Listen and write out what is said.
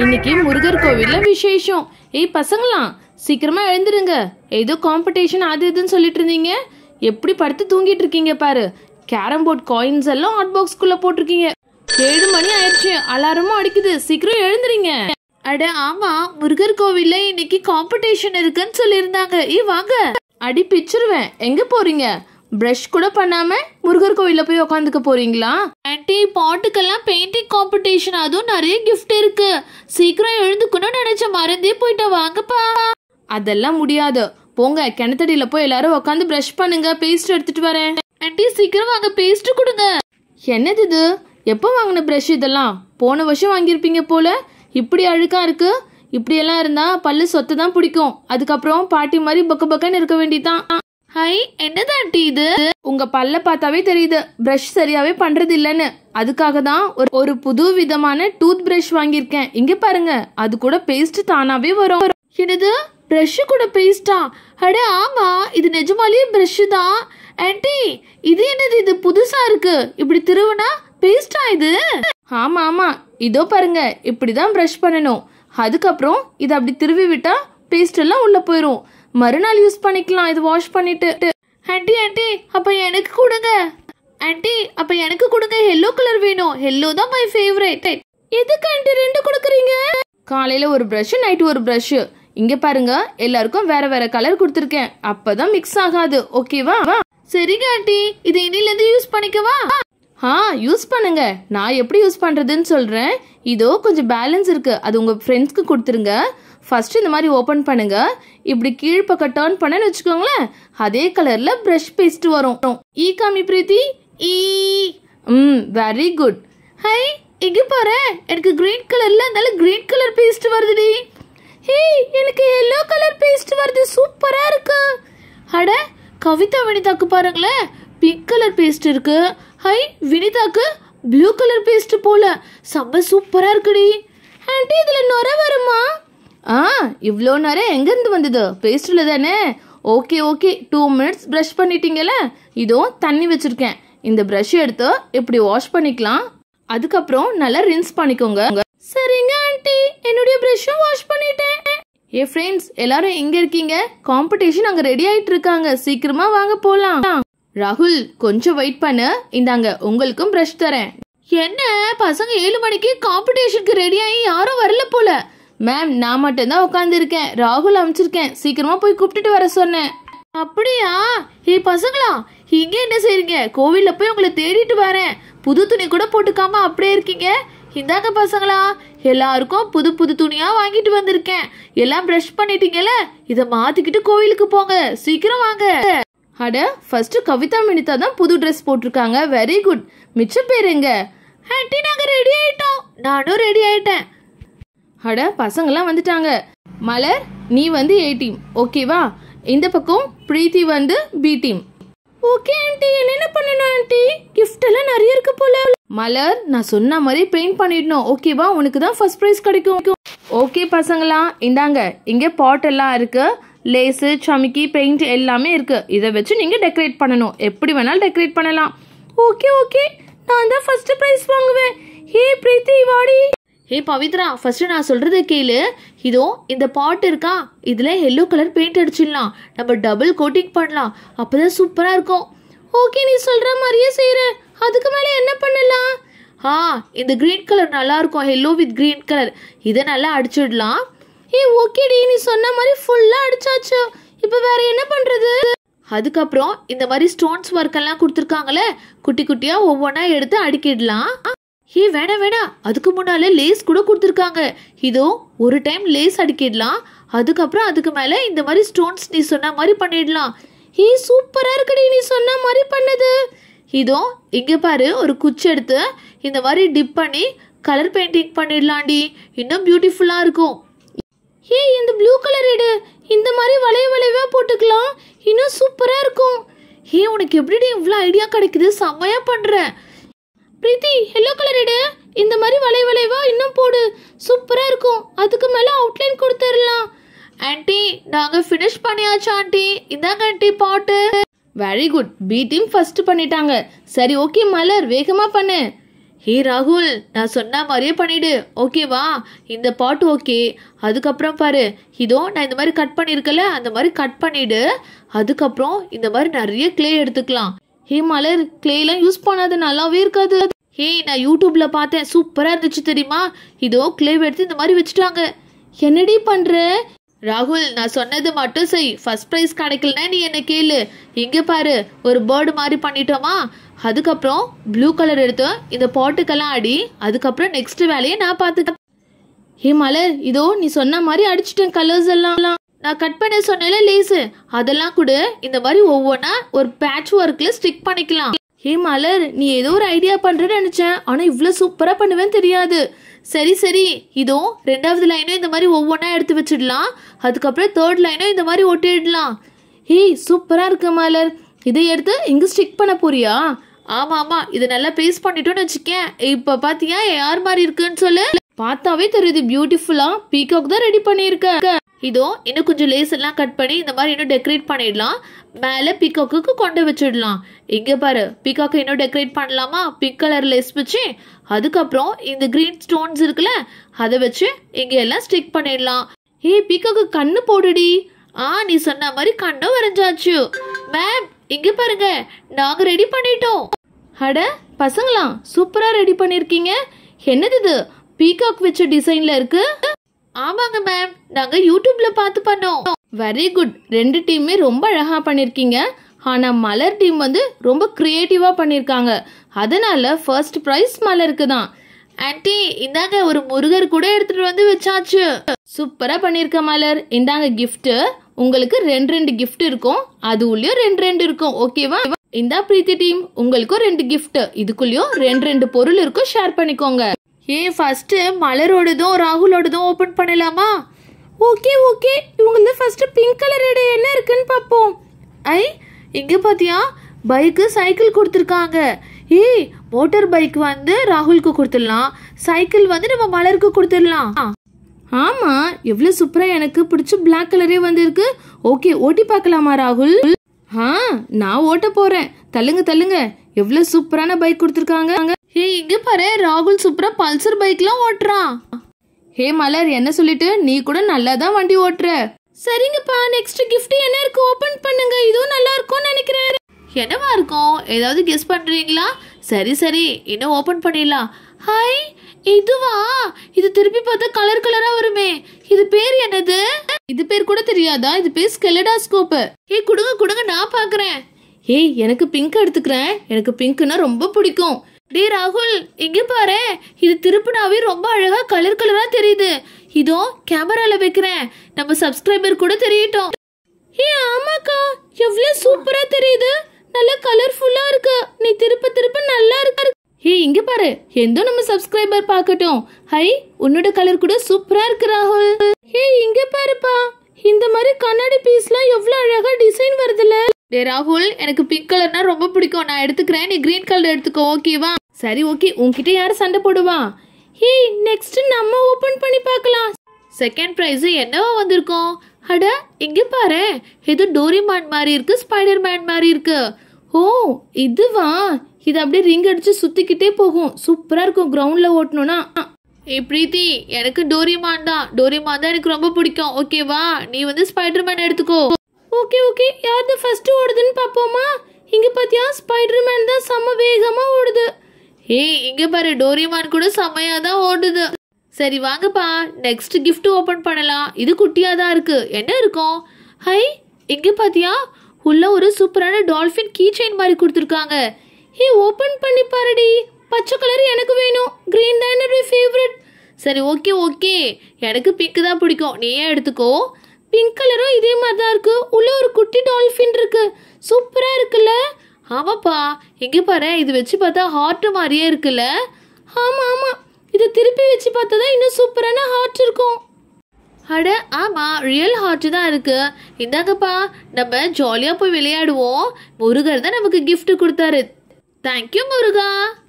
இன்னைக்கு முருகர் கோவில்ல விசேஷம் ஏய் பசங்களாம் சீக்கிரமா எழுந்துருங்க ஏதோ காம்படிஷன் அது இதுன்னு சொல்லிட்டு இருந்தீங்க எப்படி படுத்து தூங்கிட்டு இருக்கீங்க பாரு கேரம் போர்ட் காயின்ஸ் எல்லாம் ஹாட் பாக்ஸ்குள்ள போட்டிருக்கீங்க ஏழு மணி ஆயிடுச்சு அலாரமும் அடிக்குது சீக்கிரம் எழுந்துறீங்க அட ஆமா முருகர் கோவில்ல இன்னைக்கு காம்படிஷன் இருக்குன்னு சொல்லியிருந்தாங்க ஏ வாங்க அடி பிச்சிருவேன் எங்க போறீங்க ப்ரஷ் கூட பண்ணாம முருகர் கோயில போய் உட்காந்துக்க போறீங்களா ஆன்டி பாட்டுக்கெல்லாம் பெயிண்டிங் காம்படிஷன் அதுவும் நிறைய கிஃப்ட் இருக்கு சீக்கிரம் எழுந்துக்கணும்னு நினைச்ச மறந்தே போயிட்ட வாங்கப்பா அதெல்லாம் முடியாது போங்க கிணத்தடியில போய் எல்லாரும் உட்காந்து ப்ரஷ் பண்ணுங்க பேஸ்ட் எடுத்துட்டு வரேன் ஆன்டி சீக்கிரம் வாங்க பேஸ்ட் கொடுங்க என்னது இது எப்போ வாங்கின ப்ரஷ் இதெல்லாம் போன வருஷம் வாங்கியிருப்பீங்க போல இப்படி அழுக்கா இருக்கு இப்படியெல்லாம் இருந்தா பல்லு சொத்தை தான் பிடிக்கும் அதுக்கப்புறம் பாட்டி மாதிரி பக்க பக்கன்னு இருக்க வேண்டியதான் ஹை என்னதான் ஆண்டி இது உங்க பல்ல பார்த்தாவே தெரியுது பிரஷ் சரியாவே பண்றது இல்லைன்னு அதுக்காக தான் ஒரு ஒரு புது விதமான டூத் பிரஷ் வாங்கியிருக்கேன் இங்க பாருங்க அது கூட பேஸ்ட் தானாவே வரும் என்னது பிரஷ் கூட பேஸ்டா அடே ஆமா இது நிஜமாலேயே பிரஷ் தான் ஆண்டி இது என்னது இது புதுசா இருக்கு இப்படி திருவனா பேஸ்டா இது ஆமா ஆமா இதோ பாருங்க இப்படிதான் பிரஷ் பண்ணணும் அதுக்கப்புறம் இதை அப்படி திருவி விட்டா பேஸ்ட் எல்லாம் உள்ள போயிரும் மறுநாள் யூஸ் பண்ணிக்கலாம் இது வாஷ் பண்ணிட்டு ஆண்டி ஆண்டி அப்போ எனக்கு கொடுங்க ஆண்டி அப்போ எனக்கு கொடுங்க எல்லோ கலர் வேணும் எல்லோ தான் மை ஃபேவரேட் எதுக்கு ஆண்டி ரெண்டு கொடுக்குறீங்க காலையில் ஒரு பிரஷ் நைட்டு ஒரு பிரஷ் இங்கே பாருங்க எல்லாருக்கும் வேற வேற கலர் கொடுத்துருக்கேன் அப்பதான் மிக்ஸ் ஆகாது ஓகேவா சரிங்க ஆண்டி இது இனிலேருந்து யூஸ் பண்ணிக்கவா ஆ யூஸ் பண்ணுங்க நான் எப்படி யூஸ் பண்ணுறதுன்னு சொல்கிறேன் இதோ கொஞ்சம் பேலன்ஸ் இருக்குது அது உங்கள் ஃப்ரெண்ட்ஸ்க்கு கொடுத்துருங்க ஃபஸ்ட்டு இந்த மாதிரி ஓப்பன் பண்ணுங்கள் இப்படி கீழ்ப்பக்கம் டர்ன் பண்ணேன்னு வச்சுக்கோங்களேன் அதே கலரில் ப்ரஷ் பேஸ்ட் வரும் ஈ e காமி பிரீத்தி ஈ e. ம் வெரி குட் ஹை இங்கே பாரு எனக்கு க்ரீன் கலரில் அதனால க்ரீன் கலர் பேஸ்ட் வருதுடி ஹே எனக்கு எல்லோ கலர் பேஸ்ட் வருது சூப்பராக இருக்கு அட கவிதா வினிதாக்கு பாருங்களேன் பிங்க் கலர் பேஸ்ட் இருக்கு ஹை வினிதாக்கு ப்ளூ கலர் பேஸ்ட் போல செம்ம சூப்பராக இருக்குடி ஆண்டி இதில் நுர வருமா ஆ இவ்வளோ நேரம் எங்கேருந்து வந்தது பேஸ்ட்டில் தானே okay okay two minutes brush பண்ணிட்டீங்கல்ல இதோ தண்ணி வச்சுருக்கேன் இந்த ப்ரஷ் எடுத்து இப்படி வாஷ் பண்ணிக்கலாம் அதுக்கப்புறம் நல்லா ரின்ஸ் பண்ணிக்கோங்க சரிங்க ஆண்டி என்னுடைய ப்ரஷ்ஷும் வாஷ் பண்ணிட்டேன் ஏ ஃப்ரெண்ட்ஸ் எல்லாரும் எங்க இருக்கீங்க காம்படிஷன் அங்க ரெடி ஆயிட்டு இருக்காங்க சீக்கிரமா வாங்க போலாம் ராகுல் கொஞ்சம் வெயிட் பண்ணு இந்தாங்க உங்களுக்கும் ப்ரஷ் தரேன் என்ன பசங்க ஏழு மணிக்கு காம்படிஷனுக்கு ரெடி ஆகி யாரும் வரல போல மேம் நான் மட்டும்தான் உட்காந்துருக்கேன் ராகுல் அமைச்சிருக்கேன் சீக்கிரமா போய் கூப்பிட்டுட்டு வர சொன்னேன் அப்படியா ஏ பசங்களா இங்கே என்ன செய்யறீங்க கோவில்ல போய் உங்களை தேடிட்டு வரேன் புது துணி கூட போட்டுக்காம அப்படியே இருக்கீங்க இந்தாங்க பசங்களா எல்லாருக்கும் புது புது துணியா வாங்கிட்டு வந்திருக்கேன் எல்லாம் ப்ரஷ் பண்ணிட்டீங்கல்ல இதை மாத்திக்கிட்டு கோவிலுக்கு போங்க சீக்கிரம் வாங்க அட ஃபர்ஸ்ட் கவிதா மினிதா தான் புது ட்ரெஸ் போட்டிருக்காங்க வெரி குட் மிச்சம் பேருங்க ஆன்ட்டி நாங்கள் ரெடி ஆயிட்டோம் நானும் ரெடி ஆயிட்டேன் அட பசங்களாம் வந்துட்டாங்க மலர் நீ வந்து ஏ டீம் ஓகேவா இந்த பக்கம் பிரீத்தி வந்து பி டீம் ஓகே ஆண்டி என்ன பண்ணணும் ஆண்டி கிஃப்ட் எல்லாம் நிறைய இருக்கு போல மலர் நான் சொன்ன மாதிரி பெயிண்ட் பண்ணிடணும் ஓகேவா உனக்கு தான் ஃபர்ஸ்ட் ப்ரைஸ் கிடைக்கும் ஓகே பசங்களா இந்தாங்க இங்கே பாட் எல்லாம் இருக்கு லேஸு சமிக்கி பெயிண்ட் எல்லாமே இருக்கு இதை வச்சு நீங்க டெக்கரேட் பண்ணணும் எப்படி வேணாலும் டெக்கரேட் பண்ணலாம் ஓகே ஓகே நான் தான் ஃபர்ஸ்ட் ப்ரைஸ் வாங்குவேன் ஹே பிரீத்தி வாடி ஏ பவித்ரா ஃபஸ்ட்டு நான் சொல்கிறத கேளு இதோ இந்த பாட்டு இருக்கா இதில் எல்லோ கலர் பெயிண்ட் அடிச்சிடலாம் நம்ம டபுள் கோட்டிங் பண்ணலாம் அப்போ தான் சூப்பராக இருக்கும் ஓகே நீ சொல்கிற மாதிரியே செய்கிறேன் அதுக்கு மேலே என்ன பண்ணலாம் ஆ இந்த க்ரீன் கலர் நல்லாயிருக்கும் எல்லோ வித் க்ரீன் கலர் இதை நல்லா அடிச்சிடலாம் ஏ ஓகேடி நீ சொன்ன மாதிரி ஃபுல்லாக அடிச்சாச்சு இப்போ வேற என்ன பண்ணுறது அதுக்கப்புறம் இந்த மாதிரி ஸ்டோன்ஸ் ஒர்க்கெல்லாம் கொடுத்துருக்காங்களே குட்டி குட்டியாக ஒவ்வொன்றா எடுத்து அடிக்கிடலாம் ஏ வேணா வேணா அதுக்கு முன்னால் லேஸ் கூட கொடுத்துருக்காங்க இதோ ஒரு டைம் லேஸ் அடிக்கிடலாம் அதுக்கப்புறம் அதுக்கு மேலே இந்த மாதிரி ஸ்டோன்ஸ் நீ சொன்ன மாதிரி பண்ணிடலாம் ஏ சூப்பராக இருக்கடி நீ சொன்ன மாதிரி பண்ணது இதோ இங்கே பாரு ஒரு குச்சி எடுத்து இந்த மாதிரி டிப் பண்ணி கலர் பெயிண்டிங் பண்ணிடலாம்டி இன்னும் பியூட்டிஃபுல்லாக இருக்கும் ஏ இந்த ப்ளூ கலர் எடு இந்த மாதிரி வளைய வளைவாக போட்டுக்கலாம் இன்னும் சூப்பராக இருக்கும் ஏ உனக்கு எப்படிடி இவ்வளோ ஐடியா கிடைக்குது செம்மையாக பண்ணுறேன் பிரீத்தி எல்லோ கலர் எடு இந்த மாதிரி வளை வளைவா இன்னும் போடு சூப்பராக இருக்கும் அதுக்கு மேலே அவுட்லைன் கொடுத்துடலாம் ஆண்டி நாங்கள் ஃபினிஷ் பண்ணியாச்சு ஆண்டி இதாங்க ஆண்டி பாட்டு very good B team first பண்ணிட்டாங்க சரி ஓகே மலர் வேகமாக பண்ணு ஹே ராகுல் நான் சொன்ன மாதிரியே பண்ணிடு ஓகேவா இந்த பாட்டு ஓகே அதுக்கப்புறம் பாரு இதோ நான் இந்த மாதிரி கட் பண்ணியிருக்கல அந்த மாதிரி கட் பண்ணிவிடு அதுக்கப்புறம் இந்த மாதிரி நிறைய கிளே எடுத்துக்கலாம் ஹே மலர் கிளேலாம் யூஸ் பண்ணாது நல்லாவே இருக்காது ஹே நான் யூடியூப்ல பார்த்தேன் சூப்பராக இருந்துச்சு தெரியுமா இதோ கிளேவ் எடுத்து இந்த மாதிரி வச்சுட்டாங்க என்னடி பண்ற ராகுல் நான் சொன்னது மட்டும் செய் ஃபர்ஸ்ட் ப்ரைஸ் கிடைக்கலனா நீ என்ன கேளு இங்க பாரு ஒரு பேர்டு மாதிரி பண்ணிட்டோமா அதுக்கப்புறம் ப்ளூ கலர் எடுத்து இந்த பாட்டுக்கெல்லாம் அடி அதுக்கப்புறம் நெக்ஸ்ட் வேலையை நான் பார்த்துட்டேன் ஹே மலர் இதோ நீ சொன்ன மாதிரி அடிச்சிட்டேன் கலர்ஸ் எல்லாம் நான் கட் பண்ண சொன்னேன் லேஸு அதெல்லாம் கூட இந்த மாதிரி ஒவ்வொன்றா ஒரு பேட்ச் ஒர்க்கில் ஸ்டிக் பண்ணிக்கலாம் ஹே மலர் நீ ஏதோ ஒரு ஐடியா பண்ணுறேன்னு நினச்சேன் ஆனால் இவ்வளோ சூப்பராக பண்ணுவேன்னு தெரியாது சரி சரி இதோ ரெண்டாவது லைனும் இந்த மாதிரி ஒவ்வொன்றா எடுத்து வச்சிடலாம் அதுக்கப்புறம் தேர்ட் லைனும் இந்த மாதிரி ஒட்டிடலாம் ஹே சூப்பராக இருக்கு மலர் இதை எடுத்து இங்கே ஸ்டிக் பண்ண போறியா ஆமாம் ஆமாம் இதை நல்லா பேஸ் பண்ணிட்டோம்னு வச்சுக்கேன் இப்போ பாத்தியா யார் மாதிரி இருக்குன்னு சொல்லு பார்த்தாவே தெரியுது பியூட்டிஃபுல்லாக பீகாக் தான் ரெடி பண்ணியிருக்க இதோ இன்னும் கொஞ்சம் லேஸ் எல்லாம் கட் பண்ணி இந்த மாதிரி இன்னும் டெக்கரேட் பண்ணிடலாம் மேலே பிக்காக்கு கொண்டு வச்சிடலாம் இங்கே பாரு பிக்காக்கு இன்னும் டெக்கரேட் பண்ணலாமா பிங்க் கலர் லேஸ் வச்சு அதுக்கப்புறம் இந்த க்ரீன் ஸ்டோன்ஸ் இருக்குல்ல அதை வச்சு இங்கே எல்லாம் ஸ்டிக் பண்ணிடலாம் ஏய் பிக்காக்கு கண்ணு போடுடி ஆ நீ சொன்ன மாதிரி கண்ணும் வரைஞ்சாச்சு மேம் இங்கே பாருங்க நாங்கள் ரெடி பண்ணிட்டோம் அட பசங்களாம் சூப்பராக ரெடி பண்ணியிருக்கீங்க என்னது இது பீகாக் வச்ச டிசைனில் இருக்குது ஆமாங்க மேம் நாங்க யூடியூப்ல பார்த்து பண்ணோம் வெரி குட் ரெண்டு டீமுமே ரொம்ப அழகா பண்ணிருக்கீங்க ஆனால் மலர் டீம் வந்து ரொம்ப க்ரியேட்டிவாக பண்ணியிருக்காங்க அதனால ஃபர்ஸ்ட் ப்ரைஸ் மலருக்கு தான் ஆன்டி இந்தாங்க ஒரு முருகர் கூட எடுத்துகிட்டு வந்து வச்சாச்சு சூப்பராக பண்ணியிருக்க மலர் இந்தாங்க கிஃப்ட்டு உங்களுக்கு ரெண்டு ரெண்டு கிஃப்ட் இருக்கும் அது அதுக்குள்ளேயும் ரெண்டு ரெண்டு இருக்கும் ஓகேவா இந்தா பிரீத்தி டீம் உங்களுக்கும் ரெண்டு கிஃப்ட் இதுக்குள்ளேயும் ரெண்டு ரெண்டு பொருள் இருக்கும் ஷேர் பண்ணிக்கோங்க ஏன் ஃபஸ்ட்டு மலரோடதும் ராகுலோடதும் ஓப்பன் பண்ணலாமா ஓகே ஓகே இவங்களது ஃபஸ்ட்டு பிங்க் கலர் இடை என்ன இருக்குன்னு பார்ப்போம் ஐ இங்கே பார்த்தியா பைக்கு சைக்கிள் கொடுத்துருக்காங்க ஏய் மோட்டார் பைக் வந்து ராகுலுக்கு கொடுத்துடலாம் சைக்கிள் வந்து நம்ம மலருக்கு கொடுத்துடலாம் ஆமாம் எவ்வளோ சூப்பராக எனக்கு பிடிச்ச பிளாக் கலரே வந்திருக்கு ஓகே ஓட்டி பார்க்கலாமா ராகுல் ஆ நான் ஓட்ட போகிறேன் தள்ளுங்க தள்ளுங்க எவ்வளோ சூப்பரான பைக் கொடுத்துருக்காங்க ஏய் இங்க பாரு ராகுல் சூப்பரா பல்சர் பைக்லாம் ஓட்டுறான் ஹே மலர் என்ன சொல்லிட்டு நீ கூட நல்லா தான் வண்டி ஓட்டுற சரிங்கப்பா நெக்ஸ்ட் கிஃப்ட் என்ன இருக்கு ஓபன் பண்ணுங்க இதுவும் நல்லா இருக்கும்னு நினைக்கிறேன் என்னவா இருக்கும் ஏதாவது கெஸ் பண்றீங்களா சரி சரி இன்னும் ஓபன் பண்ணிடலாம் ஹாய் இதுவா இது திருப்பி பார்த்தா கலர் கலரா வருமே இது பேர் என்னது இது பேர் கூட தெரியாதா இது பேர் ஸ்கெலடாஸ்கோப் ஏய் கொடுங்க கொடுங்க நான் பாக்குறேன் ஏய் எனக்கு பிங்க் எடுத்துக்கிறேன் எனக்கு பிங்க்னா ரொம்ப பிடிக்கும் டே ராகுல் இங்க பாரு இது திருப்பினாவே ரொம்ப அழகா கலர் கலரா தெரியுது இதோ கேமரால வைக்கிறேன் நம்ம சப்ஸ்கிரைபர் கூட தெரியட்டும் ஏ ஆமாக்கா எவ்வளவு சூப்பரா தெரியுது நல்லா கலர்ஃபுல்லா இருக்கு நீ திருப்ப திருப்ப நல்லா இருக்கு ஏ இங்க பாரு எந்தோ நம்ம சப்ஸ்கிரைபர் பார்க்கட்டும் ஹை உன்னோட கலர் கூட சூப்பரா இருக்கு ராகுல் ஏ இங்க பாருப்பா இந்த மாதிரி கண்ணாடி பீஸ்லாம் எவ்வளவு அழகா டிசைன் வருதுல டே ராகுல் எனக்கு பிங்க் கலர்னா ரொம்ப பிடிக்கும் நான் எடுத்துக்கிறேன் நீ கிரீன் கலர் எடுத்துக்கோ ஓகேவா சரி ஓகே உன்கிட்ட யாரும் சண்டை போடுவா ஹே நெக்ஸ்ட் நம்ம ஓபன் பண்ணி பார்க்கலாம் செகண்ட் ப்ரைஸ் என்னவா வந்திருக்கோம் அட இங்க பாரு இது டோரிமான் மாதிரி இருக்கு ஸ்பைடர் மேன் மாதிரி இருக்கு ஓ இதுவா இது அப்படியே ரிங் அடிச்சு சுத்திக்கிட்டே போகும் சூப்பரா இருக்கும் கிரவுண்ட்ல ஓட்டணும்னா ஏ பிரீத்தி எனக்கு டோரிமான் தான் டோரிமான் தான் எனக்கு ரொம்ப பிடிக்கும் ஓகேவா நீ வந்து ஸ்பைடர் மேன் எடுத்துக்கோ ஓகே ஓகே யார் தான் ஃபஸ்ட்டு ஓடுதுன்னு பார்ப்போமா இங்கே பார்த்தியா ஸ்பைடர்மேன் தான் செம்ம வேகமாக ஓடுது ஏய் இங்கே பாரு டோரிமான் கூட செம்மையாக தான் ஓடுது சரி வாங்கப்பா நெக்ஸ்ட் கிஃப்ட் ஓப்பன் பண்ணலாம் இது குட்டியாக தான் இருக்குது என்ன இருக்கும் ஹை இங்கே பார்த்தியா உள்ள ஒரு சூப்பரான டால்ஃபின் கீ செயின் மாதிரி கொடுத்துருக்காங்க ஏ ஓப்பன் பண்ணி பாருடி பச்சை கலர் எனக்கு வேணும் க்ரீன் தான் என்னுடைய ஃபேவரட் சரி ஓகே ஓகே எனக்கு பிங்க் தான் பிடிக்கும் நீயே எடுத்துக்கோ பிங்க் கலரும் இதே மாதிரி தான் இருக்கு உள்ள ஒரு குட்டி டால்ஃபின் இருக்கு சூப்பரா இருக்குல்ல ஆமாப்பா எங்க பாரு இது வச்சு பார்த்தா ஹார்ட் மாதிரியே இருக்குல்ல ஆமா ஆமா இதை திருப்பி வச்சு பார்த்தா தான் இன்னும் சூப்பரான ஹார்ட் இருக்கும் அட ஆமாம் ரியல் ஹார்ட் தான் இருக்குது இந்தாங்கப்பா நம்ம ஜாலியாக போய் விளையாடுவோம் முருகர் தான் நமக்கு கிஃப்ட் கொடுத்தாரு தேங்க்யூ முருகா